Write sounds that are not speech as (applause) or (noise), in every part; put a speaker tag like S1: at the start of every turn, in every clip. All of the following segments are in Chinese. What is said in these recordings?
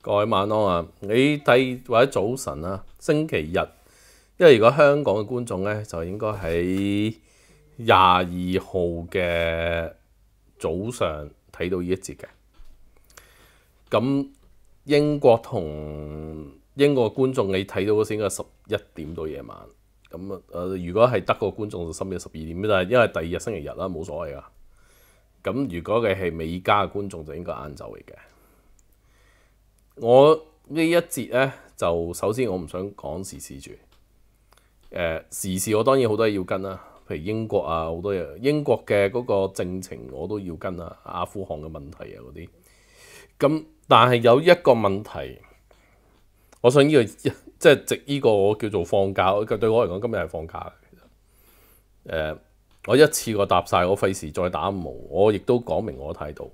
S1: 各位晚安啊！你睇或者早晨啊，星期日，因为如果香港嘅观众咧，就应该喺廿二号嘅早上睇到呢一节嘅。咁英国同。英國嘅觀眾，你睇到先嘅十一點到夜晚，咁啊，如果係德個觀眾就深夜十二點，但係因為第二日星期日啦，冇所謂噶。咁如果你係美加嘅觀眾，就應該晏晝嚟嘅。我呢一節咧，就首先我唔想講時事住，誒時事我當然好多嘢要跟啦，譬如英國啊好多嘢，英國嘅嗰個政情我都要跟啊，阿富汗嘅問題啊嗰啲。咁但係有一個問題。我想呢個即係值呢個我叫做放假，對我嚟講今日係放假其實，誒，我一次過答晒，我費事再打毛，我亦都講明我態度。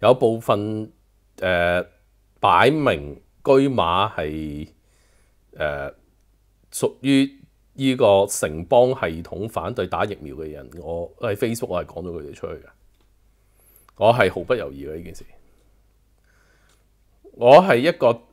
S1: 有部分誒擺明居馬係誒屬於呢個城邦系統反對打疫苗嘅人，我喺 Facebook 我係講咗佢哋出去嘅，我係毫不猶豫嘅呢件事，我係一個。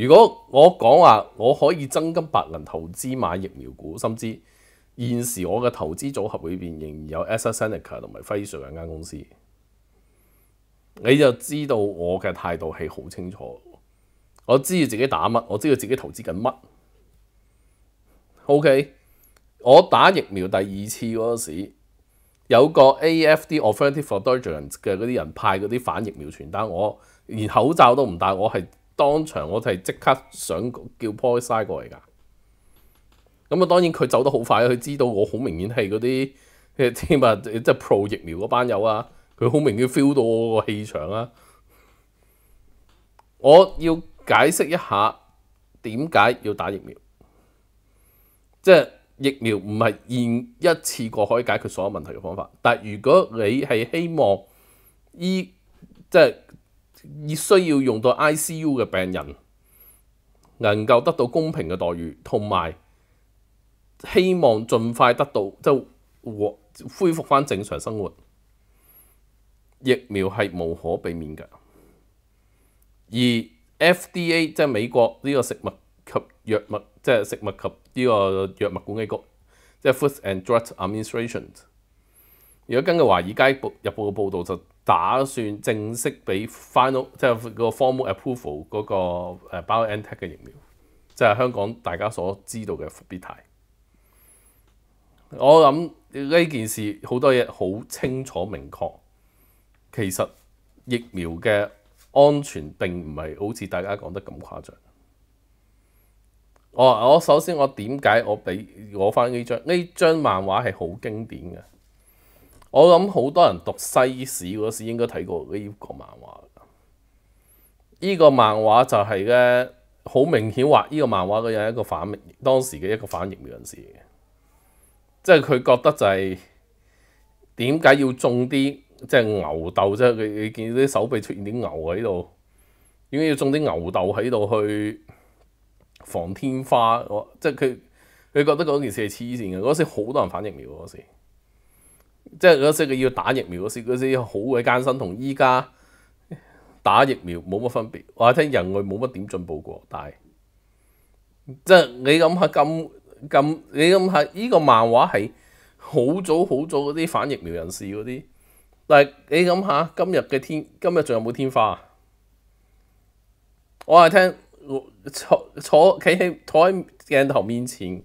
S1: 如果我講話我可以增金百零投資買疫苗股，甚至現時我嘅投資組合裏邊仍然有 a s s e n t i a i c a 同埋輝瑞兩間公司，你就知道我嘅態度係好清楚。我知道自己打乜，我知道自己投資緊乜。OK，我打疫苗第二次嗰時，有個 AFD a u t o r i a t i v e for d o c t n c e 嘅嗰啲人派嗰啲反疫苗傳單，我連口罩都唔戴，我係。當場我就係即刻想叫 p o i side 過嚟㗎，咁啊當然佢走得好快佢知道我好明顯係嗰啲嘅添啊，即係 pro 疫苗嗰班友啊，佢好明顯 feel 到我個氣場啊！我要解釋一下點解要打疫苗，即係疫苗唔係現一次過可以解決所有問題嘅方法，但如果你係希望依即係。而需要用到 ICU 嘅病人，能夠得到公平嘅待遇，同埋希望盡快得到即係恢復翻正常生活，疫苗係無可避免嘅。而 FDA 即係美國呢個食物及藥物，即系食物及呢个药物管理局，即係 Food and Drug Administration。如果根據華爾街日報嘅報導就。打算正式俾 final 即係嗰個 formal approval 嗰個誒 BioNTech 嘅疫苗，即係香港大家所知道嘅伏必 t 我諗呢件事好多嘢好清楚明確，其實疫苗嘅安全並唔係好似大家講得咁誇張。我我首先我點解我俾攞翻呢張呢張漫畫係好經典嘅？我谂好多人读西史嗰时应该睇过呢个漫画。呢个漫画就系咧，好明显画呢个漫画嘅有一个反当时嘅一个反疫苗人士嘅，即系佢觉得就系点解要种啲即系牛豆啫？你你见到啲手臂出现啲牛喺度，点解要种啲牛豆喺度去防天花？即系佢佢觉得嗰件事系黐线嘅。嗰时好多人反疫苗嗰时。即係嗰時佢要打疫苗嗰時，嗰時好鬼艱辛，同依家打疫苗冇乜分別。我係聽人類冇乜點進步過，但係即係你諗下咁咁，你諗下依個漫畫係好早好早嗰啲反疫苗人士嗰啲。係你諗下今日嘅天，今日仲有冇天花我係聽坐坐企喺坐喺鏡頭面前。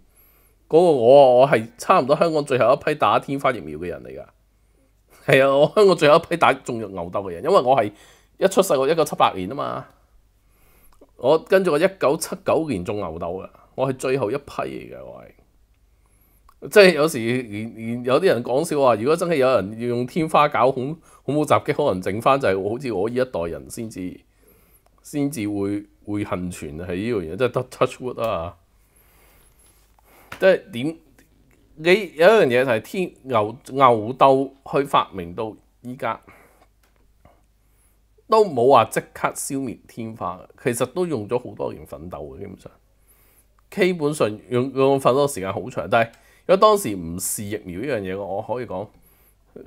S1: 嗰個我我係差唔多香港最後一批打天花疫苗嘅人嚟㗎，係啊！我香港最後一批打種牛豆嘅人，因為我係一出世我一九七八年啊嘛，我跟住我一九七九年種牛豆嘅，我係最後一批嚟嘅，我係即係有時有啲人講笑話，如果真係有人要用天花搞恐恐怖襲擊，可能剩翻就係好似我呢一代人先至先至會會幸存係呢樣嘢，即係 touch wood 啊！即係點？你有一樣嘢就係天牛牛痘去發明到依家，都冇話即刻消滅天花嘅。其實都用咗好多年奮鬥嘅，基本上基本上用用奮鬥時間好長。但係如果當時唔試疫苗呢樣嘢，我可以講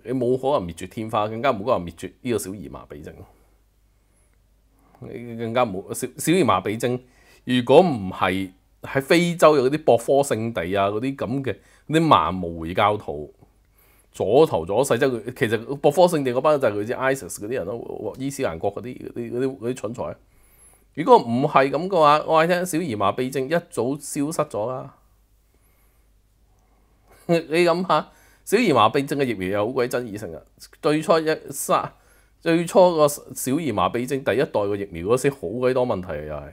S1: 你冇可能滅絕天花，更加冇可能滅絕呢個小兒麻痹症。你更加冇小小兒麻痹症，如果唔係。喺非洲有嗰啲博科聖地啊，嗰啲咁嘅啲麻木回教徒左頭左勢即係其實博科聖地嗰班就係佢啲 ISIS 嗰啲人咯，伊斯蘭國嗰啲嗰啲啲蠢材。如果唔係咁嘅話，我係聽小兒麻痹症一早消失咗啦。你 (laughs) 你諗下，小兒麻痹症嘅疫苗又好鬼爭議性啊。最初一三最初個小兒麻痹症第一代個疫苗嗰時好鬼多問題啊，又係。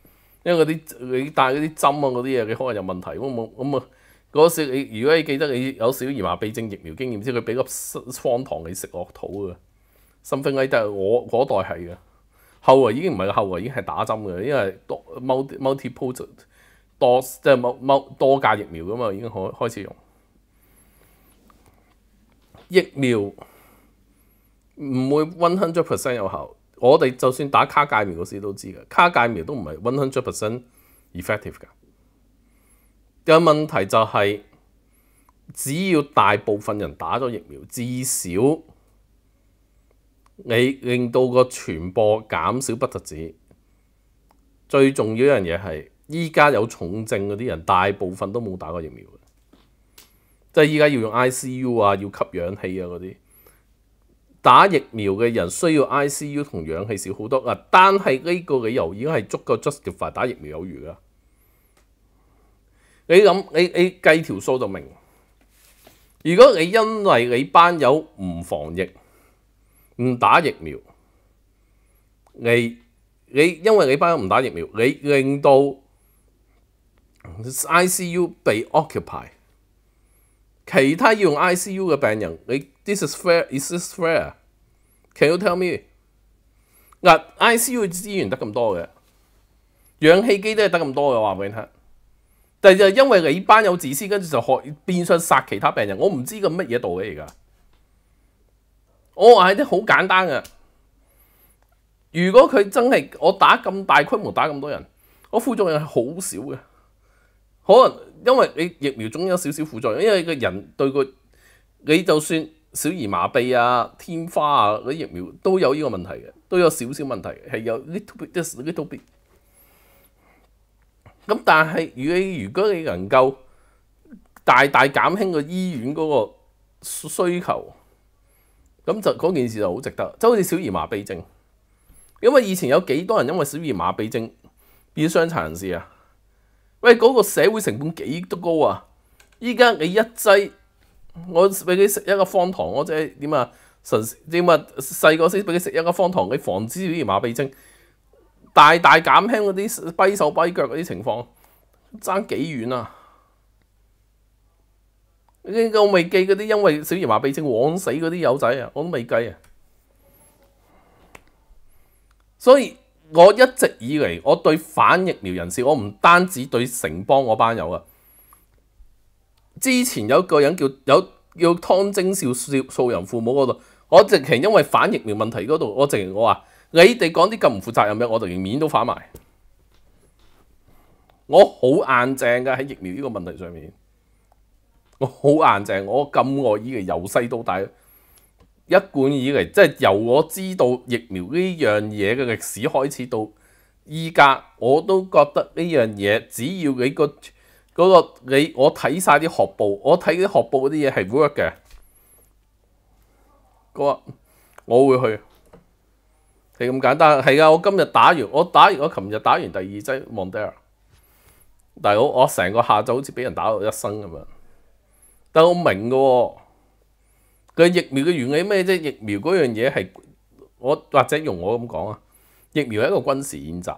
S1: 因為嗰啲你帶嗰啲針啊，嗰啲嘢你可能有問題。咁冇咁啊，嗰時你如果你記得你有少兒麻痹症疫苗經驗，即佢俾粒方糖你食落肚嘅。Something like that，我嗰代係嘅，後嚟已經唔係後嚟，已經係打針嘅，因為多 multi multi d o e 即係多價疫苗噶嘛，已經開開始用疫苗唔會 one hundred percent 有效。我哋就算打卡介苗嗰時都知嘅，卡介苗都唔係 o n e h u n d r e d p e r c e n t effective 㗎。有問題就係，只要大部分人打咗疫苗，至少你令到個傳播減少不特止。最重要一樣嘢係，依家有重症嗰啲人大部分都冇打過疫苗嘅，即係依家要用 ICU 啊，要吸氧氣啊嗰啲。打疫苗嘅人需要 I C U 同氧氣少好多啊！但係呢個理由已經係足夠 justify 打疫苗有餘啦。你諗你你計條數就明。如果你因為你班友唔防疫、唔打疫苗，你你因為你班友唔打疫苗，你令到 I C U 被 occupy，其他用 I C U 嘅病人你。This is fair. Is this fair? Can you tell me？嗱，ICU 资源得咁多嘅，氧氣機都係得咁多嘅話俾你聽。但系就因為你班有自私，跟住就學變相殺其他病人。我唔知个乜嘢道理而家。我話係啲好簡單嘅。如果佢真係我打咁大規模打咁多人，我副作用係好少嘅。可能因為你疫苗总有少少副作用，因為個人對佢，你就算。小兒麻痹啊、天花啊嗰啲疫苗都有呢個問題嘅，都有少少問題，係有 little bit，即係 little bit。咁但係如果你能夠大大減輕個醫院嗰個需求，咁就嗰件事就好值得。就好似小兒麻痹症，因為以前有幾多人因為小兒麻痹症變傷殘人士啊，喂嗰個社會成本幾多高啊？依家你一劑。我俾佢食一个方糖，我即系点啊？纯点啊？细个先俾佢食一个方糖，你防止小儿麻痹症，大大减轻嗰啲跛手跛脚嗰啲情况，争几远啊？呢个未计嗰啲，因为小儿麻痹症枉死嗰啲友仔啊，我都未计啊。所以我一直以嚟，我对反疫苗人士，我唔单止对城邦嗰班友啊。之前有個人叫有叫湯晶少少素人父母嗰度，我直情因為反疫苗問題嗰度，我直情我話你哋講啲咁唔負責任嘅，我就情面都反埋。我好硬正噶喺疫苗呢個問題上面，我好硬正。我咁愛依個由細到大，一貫以嚟即係由我知道疫苗呢樣嘢嘅歷史開始到依家，我都覺得呢樣嘢只要你個。嗰個你我睇曬啲學報，我睇啲學報嗰啲嘢係 work 嘅。我我會去，係咁簡單。係啊，我今日打完，我打完，我琴日打完第二劑 m o n d 但係我我成個下晝好似俾人打到一生咁樣。但係我明嘅喎，佢疫苗嘅原理咩啫？疫苗嗰樣嘢係我或者用我咁講啊，疫苗係一個軍事演習。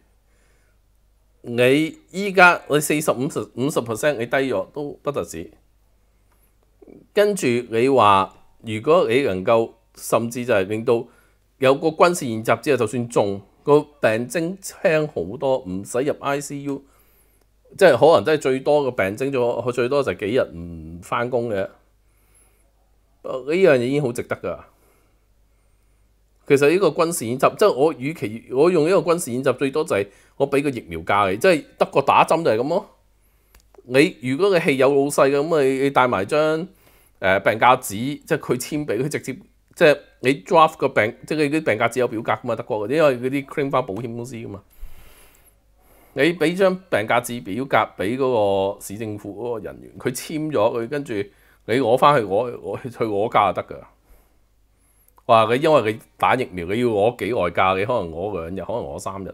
S1: 你依家你四十五十五十 percent 你低咗都不得止。跟住你话如果你能够甚至就系令到有个军事演习之后，就算中个病征轻好多，唔使入 ICU，即系可能真系最多个病征咗，佢最多就几日唔翻工嘅。呢样嘢已经好值得噶。其实呢个军事演习，即系我与其我用呢个军事演习最多就系。我俾個疫苗價你，即係德國打針就係咁咯。你如果你氣有老細嘅，咁你帶埋張誒病假紙，即係佢簽俾佢直接，即係你 draft 個病，即係啲病假紙有表格噶嘛，德國嗰啲因為嗰啲 cream 翻保險公司噶嘛。你俾張病假紙表格俾嗰個市政府嗰個人員，佢簽咗佢，跟住你攞翻去我我去我家就得㗎。哇！你因為你打疫苗，你要攞幾外假？你可能攞兩日，可能攞三日。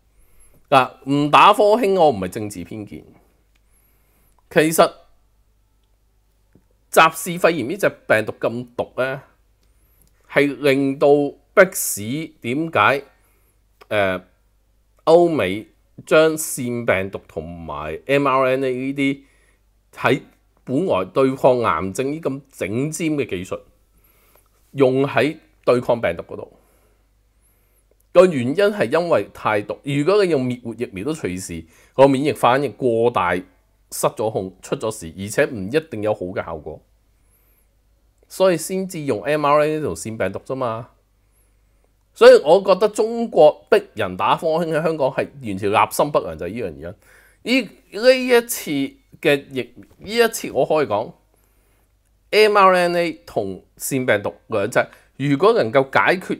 S1: 嗱，唔打科興我唔係政治偏見，其實雜事肺炎呢只病毒咁毒咧，係令到迫使點解誒歐美將腺病毒同埋 mRNA 呢啲喺本來對抗癌症呢咁整尖嘅技術用喺對抗病毒嗰度。個原因係因為太毒，如果你用滅活疫苗都隨時個免疫反應過大，失咗控，出咗事，而且唔一定有好嘅效果，所以先至用 mRNA 同腺病毒啫嘛。所以我覺得中國逼人打科興喺香港係完全立心不良，就係呢樣原因。呢一次嘅疫，呢一次我可以講 mRNA 同腺病毒兩劑，如果能夠解決。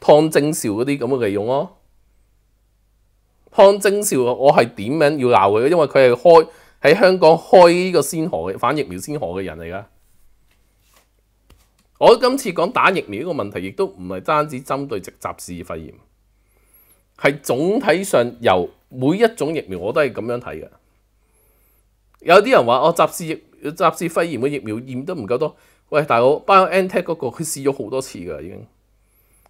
S1: 汤晶兆嗰啲咁嘅用咯。汤晶兆我系点样要闹佢？因为佢系开喺香港开个先河嘅反疫苗先河嘅人嚟噶。我今次讲打疫苗呢个问题，亦都唔系单止针对直集事肺炎，系总体上由每一种疫苗我都系咁样睇嘅。有啲人话我集事疫集事肺炎嘅疫苗验得唔够多，喂大佬，包 NTEC 嗰个佢试咗好多次噶已经。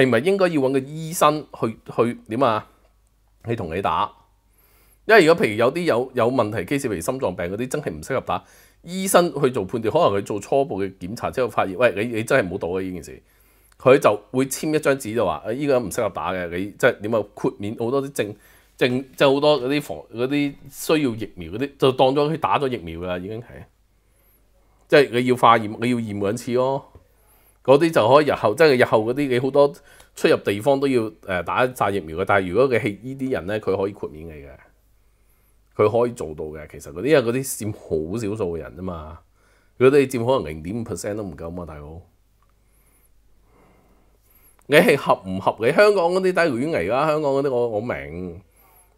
S1: 系咪應該要揾個醫生去去點啊？去同你打，因為如果譬如有啲有有問題，基似譬如心臟病嗰啲，真係唔適合打。醫生去做判斷，可能佢做初步嘅檢查之後發現，喂你你真係冇到嘅呢件事，佢就會簽一張紙就話依個唔適合打嘅。你即係點啊？豁免好多啲證證，即係好多嗰啲防嗰啲需要疫苗嗰啲，就當咗佢打咗疫苗噶啦，已經係即係你要化驗，你要驗嗰次咯。嗰啲就可以日後即係日後嗰啲你好多出入地方都要誒打曬疫苗嘅，但係如果你係依啲人咧，佢可以豁免你嘅，佢可以做到嘅。其實嗰啲因為嗰啲佔好少數嘅人啊嘛，果你佔可能零點五 percent 都唔夠嘛，大佬。你係合唔合理？香港嗰啲低落遠嚟啦，香港嗰啲我我明，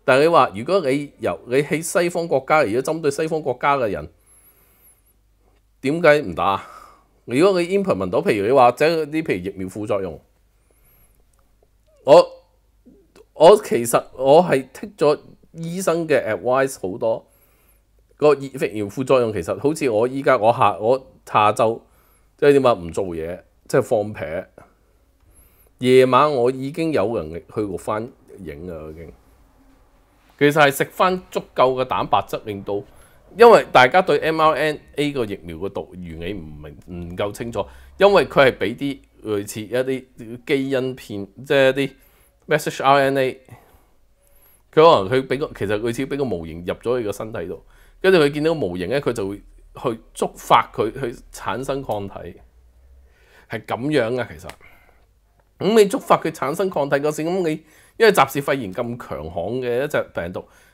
S1: 但係你話如果你由你喺西方國家，而果針對西方國家嘅人，點解唔打？如果你 implement 到，譬如你話即啲譬如疫苗副作用，我我其实我系剔咗医生嘅 advice 好多，个疫苗副作用其实好似我依家我下我下昼即系点啊，唔做嘢即系放撇，夜晚我已经有能力去過翻影啊，已经，其实系食翻足够嘅蛋白质令到。因為大家對 mRNA 個疫苗個毒原理唔明唔夠清楚，因為佢係俾啲類似一啲基因片，即係一啲 message RNA，佢可能佢俾個其實類似俾個模型入咗佢個身體度，跟住佢見到模型咧，佢就會去觸發佢去產生抗體，係咁樣啊。其實咁你觸發佢產生抗體嗰時，咁你因為集事肺炎咁強悍嘅一隻病毒。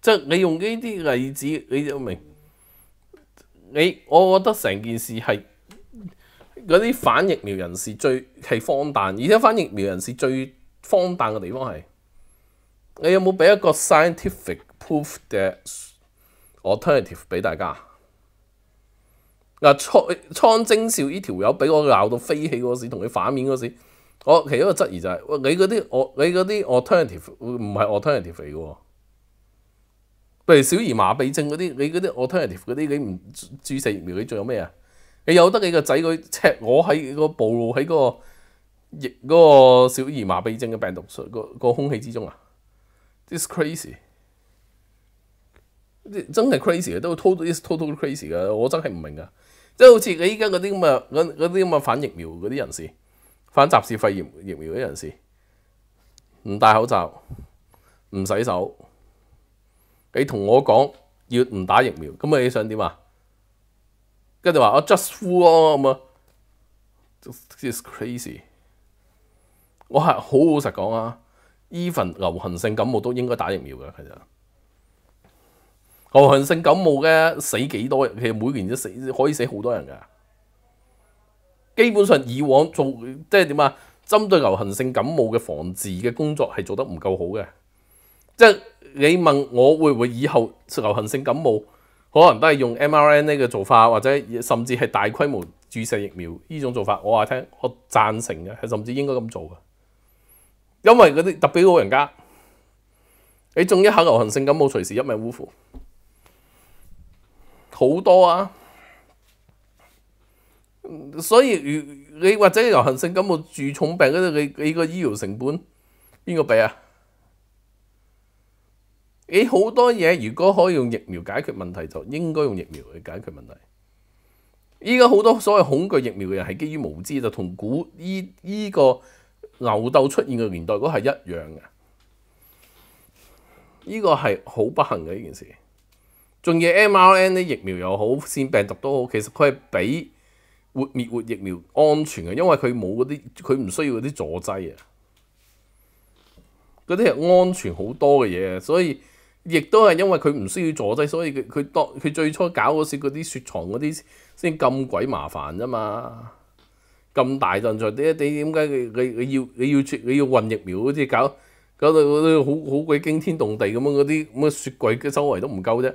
S1: 即係你用呢啲例子，你就明。你我覺得成件事係嗰啲反疫苗人士最係荒誕，而且反疫苗人士最荒誕嘅地方係你有冇俾一個 scientific proof 嘅 alternative 俾大家？嗱，蒼蒼精少呢條友俾我鬧到飛起嗰時，同佢反面嗰時，我其中個質疑就係：喂，你嗰啲我你嗰啲 alternative 唔係 alternative 嘅喎。譬如小儿麻痹症嗰啲，你嗰啲 alternative 嗰啲，你唔注射疫苗，你仲有咩啊？你有得你个仔佢赤我喺个暴露喺个疫嗰个小儿麻痹症嘅病毒个空气之中啊？This crazy，真系 crazy 嘅，都 total，total crazy 嘅，我真系唔明啊！即系好似你依家嗰啲咁嘅嗰嗰啲咁嘅反疫苗嗰啲人士，反雜事肺炎疫苗嗰啲人士，唔戴口罩，唔洗手。你同我講要唔打疫苗，咁你想點啊？跟住話我 just fool 咁啊，this crazy！我係好老實講啊，e v e n 流行性感冒都應該打疫苗嘅，其實流行性感冒嘅死幾多？其實每年都死可以死好多人噶。基本上以往做即系點啊？針對流行性感冒嘅防治嘅工作係做得唔夠好嘅，即係。你問我會唔會以後流行性感冒可能都係用 mRNA 嘅做法，或者甚至係大規模注射疫苗呢種做法？我話聽，我贊成嘅，甚至應該咁做嘅，因為嗰啲特別老人家，你中一下流行性感冒隨時一命呜呼，好多啊！所以你或者流行性感冒住重病嗰啲，你你個醫療成本邊個俾啊？你好多嘢，如果可以用疫苗解決問題，就應該用疫苗去解決問題。依家好多所謂恐懼疫苗嘅人係基於無知，就同古依依個牛鬥出現嘅年代嗰係一樣嘅。依個係好不幸嘅一件事。仲要 MRN a 疫苗又好，腺病毒都好，其實佢係比活滅活疫苗安全嘅，因為佢冇嗰啲，佢唔需要嗰啲助劑啊。嗰啲係安全好多嘅嘢，所以。亦都係因為佢唔需要坐低，所以佢佢佢最初搞嗰時嗰啲雪藏嗰啲先咁鬼麻煩啫嘛。咁大陣仗，你你點解你你你要你要你要運疫苗嗰似搞搞到嗰啲好好鬼驚天動地咁樣嗰啲咁嘅雪櫃嘅周圍都唔夠啫？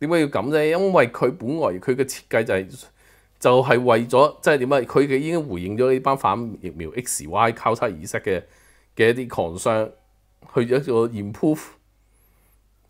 S1: 點解要咁啫？因為佢本來佢嘅設計就係就係為咗即係點啊？佢嘅已經回應咗呢班反疫苗 X Y 交叉意識嘅嘅一啲狂傷去一個 improve。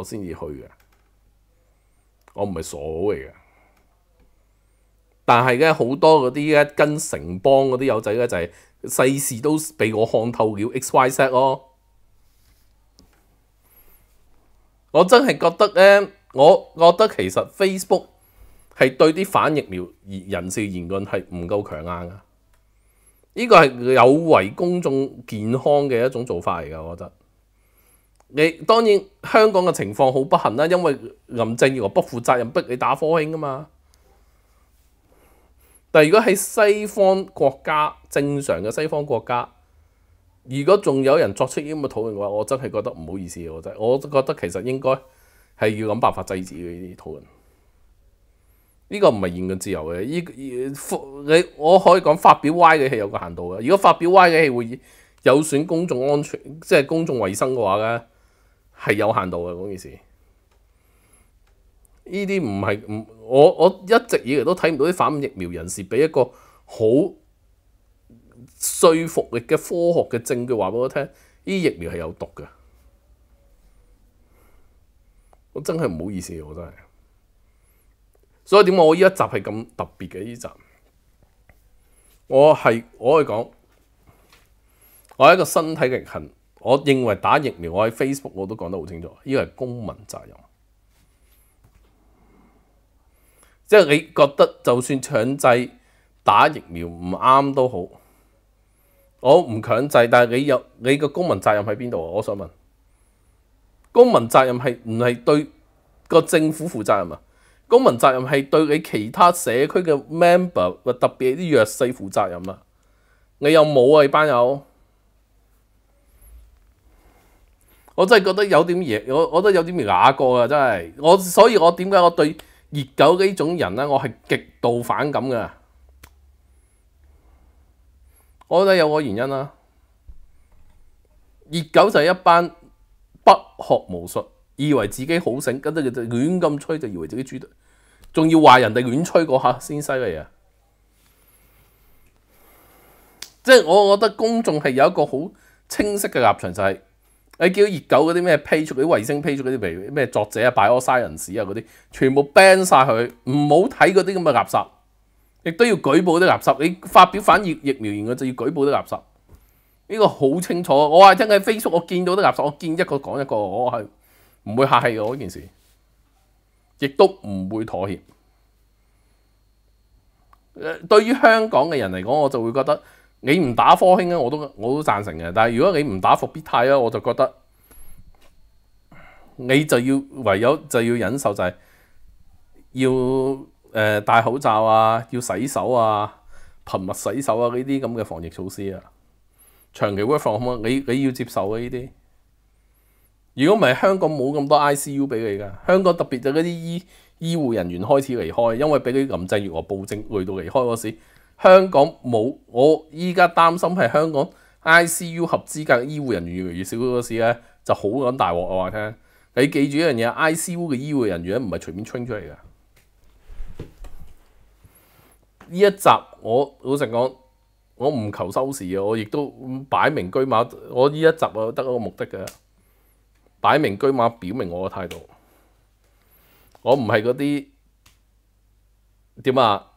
S1: 我先至去嘅，我唔係傻佬嘅。但係咧好多嗰啲咧跟城邦嗰啲友仔咧就係世事都俾我看透了，X Y Z 咯。我真係覺得咧，我覺得其實 Facebook 係對啲反疫苗人士言論係唔夠強硬啊！呢個係有違公眾健康嘅一種做法嚟噶，我覺得。你當然香港嘅情況好不幸啦，因為林鄭月娥不負責任，逼你打科興啊嘛。但如果喺西方國家正常嘅西方國家，如果仲有人作出咁嘅討論嘅話，我真係覺得唔好意思嘅。我真我覺得其實應該係要諗辦法制止呢啲討論。呢個唔係言論自由嘅，依你我可以講發表歪嘅係有個限度嘅。如果發表歪嘅係會有損公眾安全，即係公眾衞生嘅話咧。係有限度嘅嗰件事，呢啲唔係唔我我一直以嚟都睇唔到啲反疫苗人士俾一個好說服力嘅科學嘅證據話俾我聽，呢疫苗係有毒嘅。我真係唔好意思，我真係。所以點解我呢一集係咁特別嘅呢集？我係我係講我係一個身體嘅痕。我認為打疫苗，我喺 Facebook 我都講得好清楚，呢個係公民責任。即係你覺得就算強制打疫苗唔啱都好，我唔強制，但係你有你個公民責任喺邊度我想問，公民責任係唔係對個政府負責任啊？公民責任係對你其他社區嘅 member，特別啲弱勢負責任啊！你有冇啊？班友？我真係覺得有啲嘢，我我覺得有啲雅過啊！真係我，所以我點解我對熱狗呢種人咧，我係極度反感嘅。我覺得有個原因啦，熱狗就係一班不學無術，以為自己好醒，跟住就亂咁吹，就以為自己豬，仲要話人哋亂吹嗰下先犀利啊！即係我覺得公眾係有一個好清晰嘅立場，就係。你到熱狗嗰啲咩批出嗰啲衛星批出嗰啲譬如咩作者啊、b i o s c i e n c e 啊嗰啲，全部 ban 晒佢，唔好睇嗰啲咁嘅垃圾，亦都要舉報啲垃圾。你發表反疫疫苗言嘅就要舉報啲垃圾，呢個好清楚。我話真係 Facebook，我見到啲垃圾，我見一個講一個，我係唔會客氣嘅嗰件事，亦都唔會妥協。誒，對於香港嘅人嚟講，我就會覺得。你唔打科興啊，我都我都贊成嘅。但係如果你唔打伏必泰啊，我就覺得你就要唯有就要忍受，就係要誒戴口罩啊，要洗手啊，頻密洗手啊，呢啲咁嘅防疫措施啊。長期 work from home，你你要接受啊呢啲。如果唔係香港冇咁多 ICU 俾你噶，香港特別就嗰啲醫醫護人員開始離開，因為俾啲林鄭月娥暴政累到離開嗰時。香港冇我依家擔心係香港 ICU 合資格醫護人員越嚟越少嗰時咧，就好揾大鑊我話聽。你記住一樣嘢，ICU 嘅醫護人員唔係隨便 train 出嚟嘅。呢一集我老實講，我唔求收視啊，我亦都擺明居馬，我呢一集啊得一個目的嘅，擺明居馬表明我嘅態度，我唔係嗰啲點啊？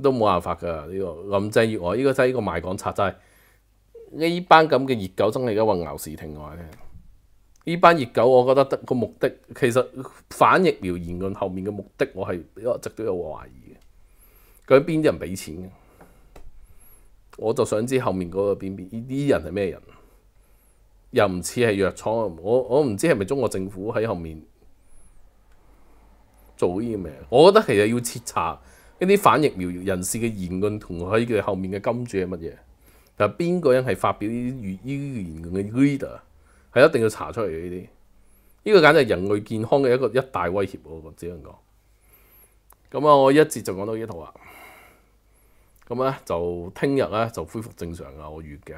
S1: 都冇辦法㗎，呢個林憎熱娥呢個真係呢個賣港策，真係呢班咁嘅熱狗真係一混牛視聽嘅。呢班熱狗，我覺得得個目的，其實反疫苗言論後面嘅目的，我係一直都有懷疑嘅。咁邊啲人俾錢嘅？我就想知後面嗰個邊邊，呢啲人係咩人？又唔似係藥廠，我我唔知係咪中國政府喺後面做呢啲咩？我覺得其實要徹查。一啲反疫苗人士嘅言論，同佢哋後面嘅金主係乜嘢？嗱，邊個人係發表呢啲呢啲言論嘅 leader，係一定要查出嚟嘅呢啲。呢個簡直人類健康嘅一個一大威脅我只能講。咁啊，我一節就講到呢度啦。咁咧就聽日咧就恢復正常啦，我預計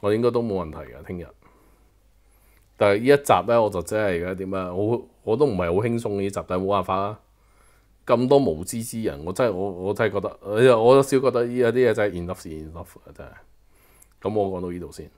S1: 我應該都冇問題噶。聽日，但係呢一集咧我就真係嘅點啊，我我都唔係好輕鬆呢集，但係冇辦法啦。咁多無知之人，我真係我我真係覺得，我又我少覺得依有啲嘢真係 enough is enough 啊！真係咁，我講到呢度先。